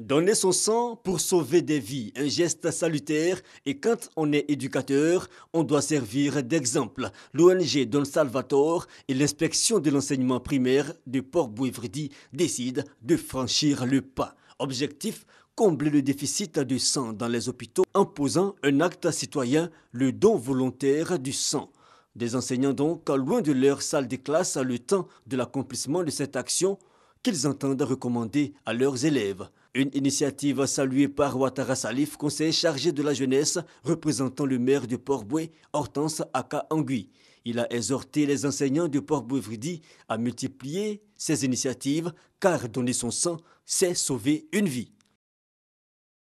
Donner son sang pour sauver des vies, un geste salutaire et quand on est éducateur, on doit servir d'exemple. L'ONG Don Salvatore et l'inspection de l'enseignement primaire de port bouivredi décident de franchir le pas. Objectif combler le déficit de sang dans les hôpitaux en posant un acte citoyen, le don volontaire du sang. Des enseignants donc, loin de leur salle de classe, le temps de l'accomplissement de cette action, qu'ils entendent recommander à leurs élèves. Une initiative saluée par Ouattara Salif, conseiller chargé de la jeunesse, représentant le maire de Port-Boué, Hortense Aka Angui. Il a exhorté les enseignants du port vridi à multiplier ces initiatives car donner son sang, c'est sauver une vie.